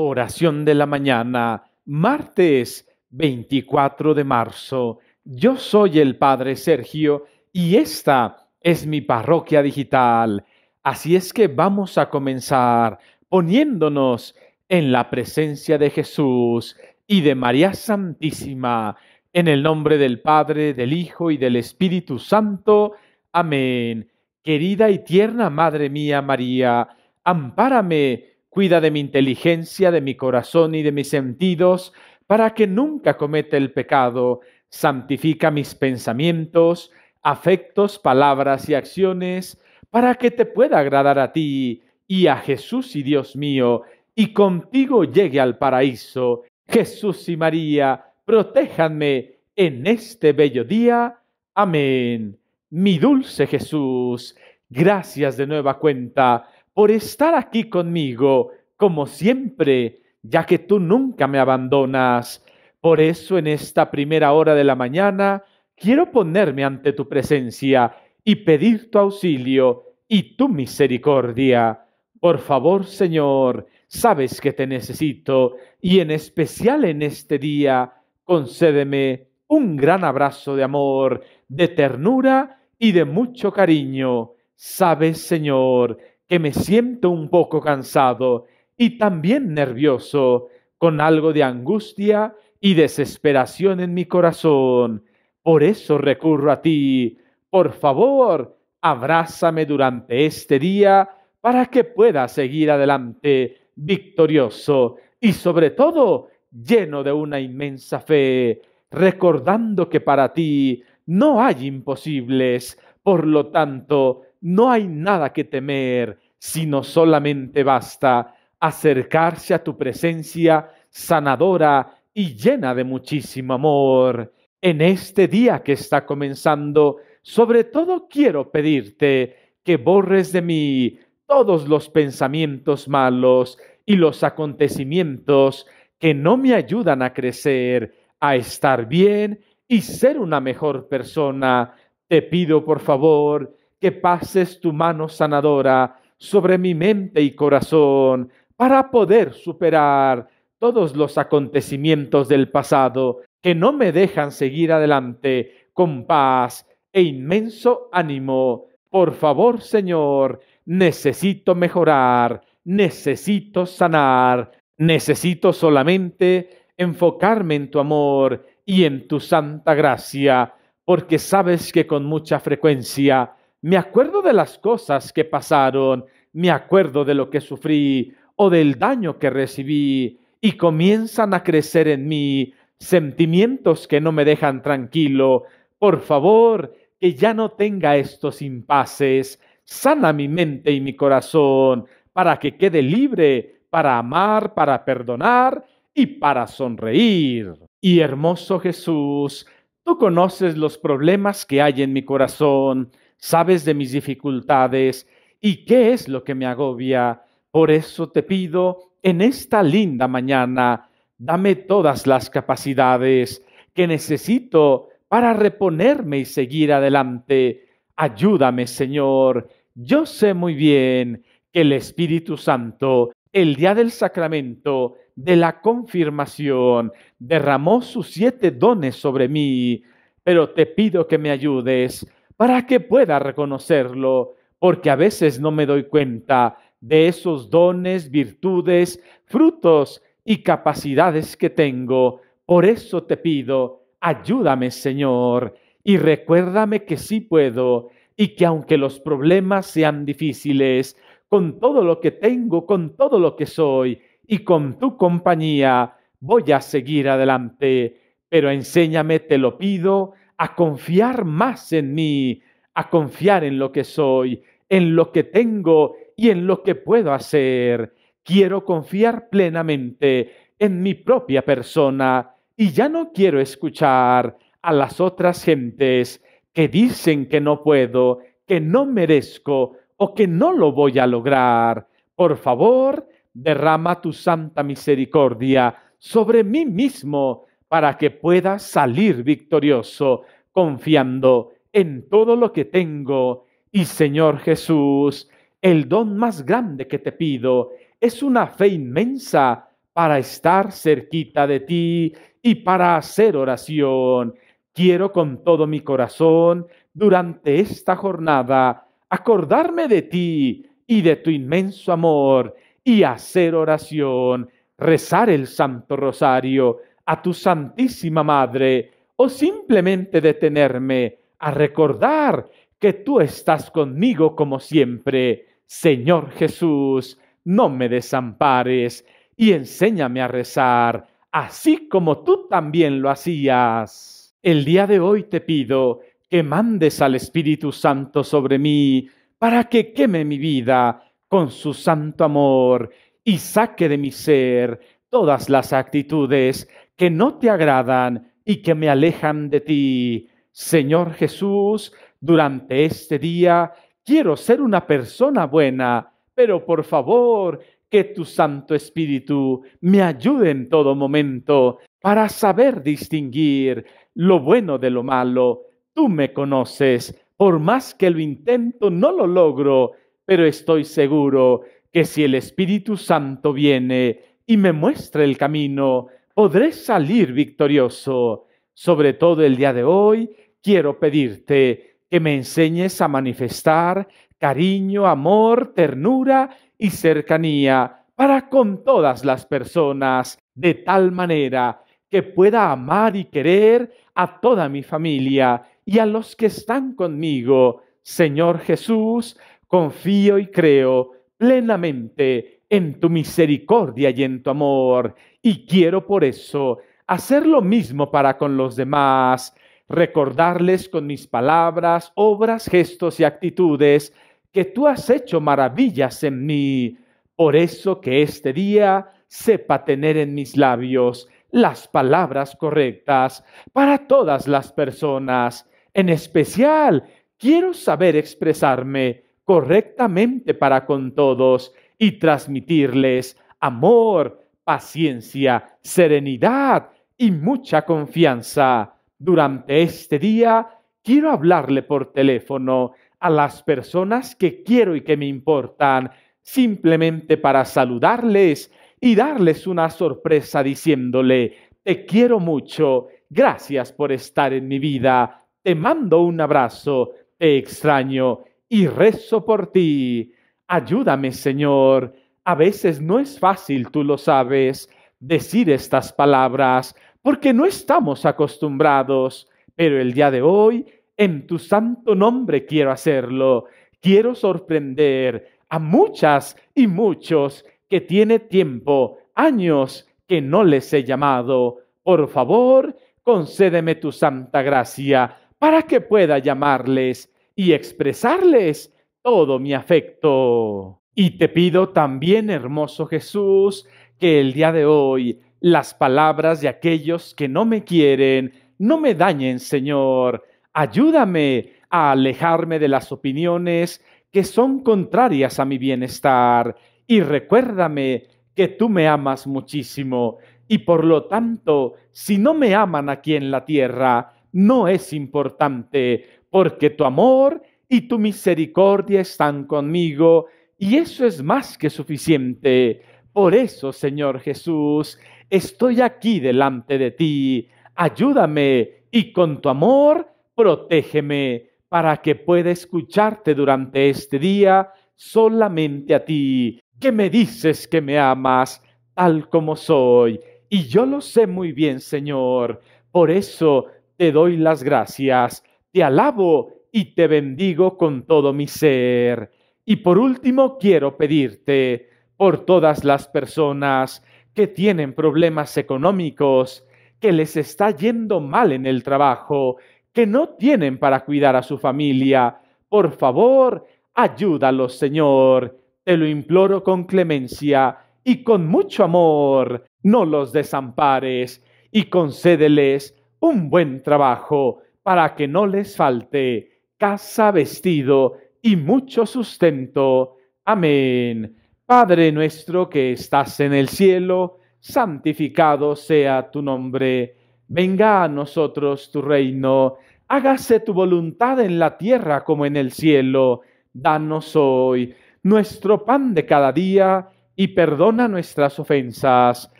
Oración de la mañana, martes 24 de marzo. Yo soy el Padre Sergio y esta es mi parroquia digital. Así es que vamos a comenzar poniéndonos en la presencia de Jesús y de María Santísima, en el nombre del Padre, del Hijo y del Espíritu Santo. Amén. Querida y tierna Madre mía María, ampárame Cuida de mi inteligencia, de mi corazón y de mis sentidos, para que nunca cometa el pecado. Santifica mis pensamientos, afectos, palabras y acciones, para que te pueda agradar a ti y a Jesús y Dios mío, y contigo llegue al paraíso. Jesús y María, protéjanme en este bello día. Amén. Mi dulce Jesús, gracias de nueva cuenta por estar aquí conmigo, como siempre, ya que tú nunca me abandonas. Por eso en esta primera hora de la mañana quiero ponerme ante tu presencia y pedir tu auxilio y tu misericordia. Por favor, Señor, sabes que te necesito y en especial en este día, concédeme un gran abrazo de amor, de ternura y de mucho cariño. Sabes, Señor, que me siento un poco cansado y también nervioso, con algo de angustia y desesperación en mi corazón. Por eso recurro a ti. Por favor, abrázame durante este día para que pueda seguir adelante victorioso y sobre todo lleno de una inmensa fe, recordando que para ti no hay imposibles. Por lo tanto, no hay nada que temer, sino solamente basta acercarse a tu presencia sanadora y llena de muchísimo amor. En este día que está comenzando, sobre todo quiero pedirte que borres de mí todos los pensamientos malos y los acontecimientos que no me ayudan a crecer, a estar bien y ser una mejor persona. Te pido por favor que pases tu mano sanadora sobre mi mente y corazón para poder superar todos los acontecimientos del pasado que no me dejan seguir adelante con paz e inmenso ánimo. Por favor, Señor, necesito mejorar, necesito sanar, necesito solamente enfocarme en tu amor y en tu santa gracia, porque sabes que con mucha frecuencia me acuerdo de las cosas que pasaron, me acuerdo de lo que sufrí o del daño que recibí y comienzan a crecer en mí sentimientos que no me dejan tranquilo. Por favor, que ya no tenga estos impases. Sana mi mente y mi corazón para que quede libre para amar, para perdonar y para sonreír. Y hermoso Jesús, tú conoces los problemas que hay en mi corazón sabes de mis dificultades y qué es lo que me agobia. Por eso te pido, en esta linda mañana, dame todas las capacidades que necesito para reponerme y seguir adelante. Ayúdame, Señor. Yo sé muy bien que el Espíritu Santo, el día del sacramento, de la confirmación, derramó sus siete dones sobre mí, pero te pido que me ayudes para que pueda reconocerlo, porque a veces no me doy cuenta de esos dones, virtudes, frutos y capacidades que tengo. Por eso te pido, ayúdame Señor, y recuérdame que sí puedo, y que aunque los problemas sean difíciles, con todo lo que tengo, con todo lo que soy, y con tu compañía, voy a seguir adelante. Pero enséñame, te lo pido, a confiar más en mí, a confiar en lo que soy, en lo que tengo y en lo que puedo hacer. Quiero confiar plenamente en mi propia persona y ya no quiero escuchar a las otras gentes que dicen que no puedo, que no merezco o que no lo voy a lograr. Por favor, derrama tu santa misericordia sobre mí mismo para que pueda salir victorioso confiando en todo lo que tengo. Y Señor Jesús, el don más grande que te pido es una fe inmensa para estar cerquita de ti y para hacer oración. Quiero con todo mi corazón, durante esta jornada, acordarme de ti y de tu inmenso amor y hacer oración, rezar el Santo Rosario, a tu Santísima Madre o simplemente detenerme a recordar que tú estás conmigo como siempre. Señor Jesús, no me desampares y enséñame a rezar, así como tú también lo hacías. El día de hoy te pido que mandes al Espíritu Santo sobre mí para que queme mi vida con su santo amor y saque de mi ser todas las actitudes que no te agradan y que me alejan de ti. Señor Jesús, durante este día quiero ser una persona buena, pero por favor, que tu Santo Espíritu me ayude en todo momento para saber distinguir lo bueno de lo malo. Tú me conoces, por más que lo intento, no lo logro, pero estoy seguro que si el Espíritu Santo viene y me muestra el camino, podré salir victorioso. Sobre todo el día de hoy, quiero pedirte que me enseñes a manifestar cariño, amor, ternura y cercanía para con todas las personas, de tal manera que pueda amar y querer a toda mi familia y a los que están conmigo. Señor Jesús, confío y creo plenamente en tu misericordia y en tu amor, y quiero por eso hacer lo mismo para con los demás, recordarles con mis palabras, obras, gestos y actitudes que tú has hecho maravillas en mí. Por eso que este día sepa tener en mis labios las palabras correctas para todas las personas. En especial, quiero saber expresarme correctamente para con todos y transmitirles amor, paciencia, serenidad y mucha confianza. Durante este día quiero hablarle por teléfono a las personas que quiero y que me importan, simplemente para saludarles y darles una sorpresa diciéndole, te quiero mucho, gracias por estar en mi vida, te mando un abrazo, te extraño y rezo por ti. Ayúdame, Señor. A veces no es fácil, tú lo sabes, decir estas palabras, porque no estamos acostumbrados, pero el día de hoy, en tu santo nombre quiero hacerlo. Quiero sorprender a muchas y muchos que tiene tiempo, años que no les he llamado. Por favor, concédeme tu santa gracia para que pueda llamarles y expresarles todo mi afecto. Y te pido también, hermoso Jesús, que el día de hoy las palabras de aquellos que no me quieren no me dañen, Señor. Ayúdame a alejarme de las opiniones que son contrarias a mi bienestar y recuérdame que tú me amas muchísimo y por lo tanto, si no me aman aquí en la tierra, no es importante, porque tu amor y tu misericordia están conmigo, y eso es más que suficiente. Por eso, Señor Jesús, estoy aquí delante de ti. Ayúdame y con tu amor protégeme para que pueda escucharte durante este día solamente a ti, que me dices que me amas tal como soy. Y yo lo sé muy bien, Señor. Por eso te doy las gracias, te alabo y te bendigo con todo mi ser. Y por último, quiero pedirte por todas las personas que tienen problemas económicos, que les está yendo mal en el trabajo, que no tienen para cuidar a su familia. Por favor, ayúdalos, Señor. Te lo imploro con clemencia y con mucho amor. No los desampares y concédeles un buen trabajo para que no les falte casa, vestido y mucho sustento. Amén. Padre nuestro que estás en el cielo, santificado sea tu nombre. Venga a nosotros tu reino. Hágase tu voluntad en la tierra como en el cielo. Danos hoy nuestro pan de cada día y perdona nuestras ofensas,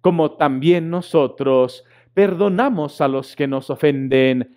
como también nosotros perdonamos a los que nos ofenden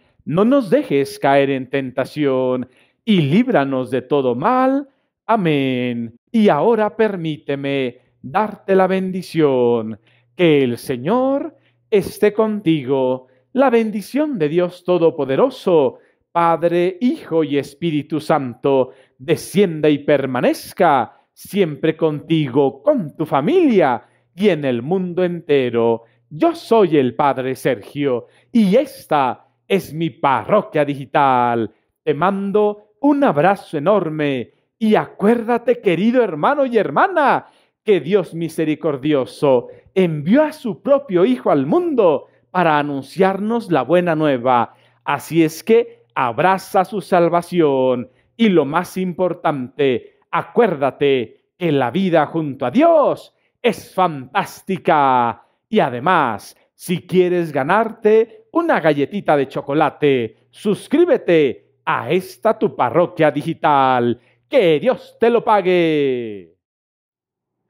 no nos dejes caer en tentación, y líbranos de todo mal. Amén. Y ahora permíteme darte la bendición. Que el Señor esté contigo. La bendición de Dios Todopoderoso, Padre, Hijo y Espíritu Santo, descienda y permanezca siempre contigo, con tu familia y en el mundo entero. Yo soy el Padre Sergio y esta es mi parroquia digital. Te mando un abrazo enorme y acuérdate, querido hermano y hermana, que Dios misericordioso envió a su propio Hijo al mundo para anunciarnos la buena nueva. Así es que abraza su salvación y lo más importante, acuérdate que la vida junto a Dios es fantástica y además, si quieres ganarte una galletita de chocolate. Suscríbete a esta tu parroquia digital. Que Dios te lo pague.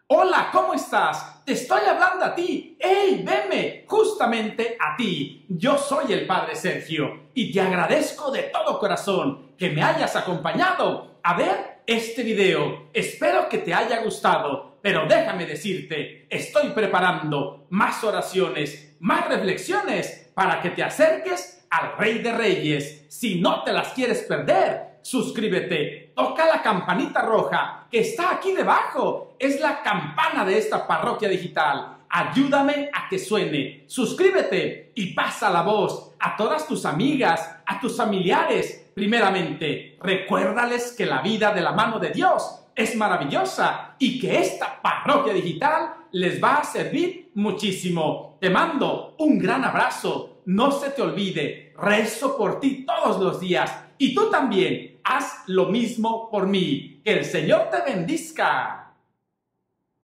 Hola, ¿cómo estás? Te estoy hablando a ti. ¡Ey, veme! Justamente a ti. Yo soy el Padre Sergio y te agradezco de todo corazón que me hayas acompañado a ver este video. Espero que te haya gustado, pero déjame decirte, estoy preparando más oraciones, más reflexiones para que te acerques al Rey de Reyes. Si no te las quieres perder, suscríbete, toca la campanita roja que está aquí debajo. Es la campana de esta parroquia digital. Ayúdame a que suene. Suscríbete y pasa la voz a todas tus amigas, a tus familiares. Primeramente, recuérdales que la vida de la mano de Dios es maravillosa y que esta parroquia digital les va a servir muchísimo. Te mando un gran abrazo. No se te olvide, rezo por ti todos los días y tú también haz lo mismo por mí. Que el Señor te bendiga.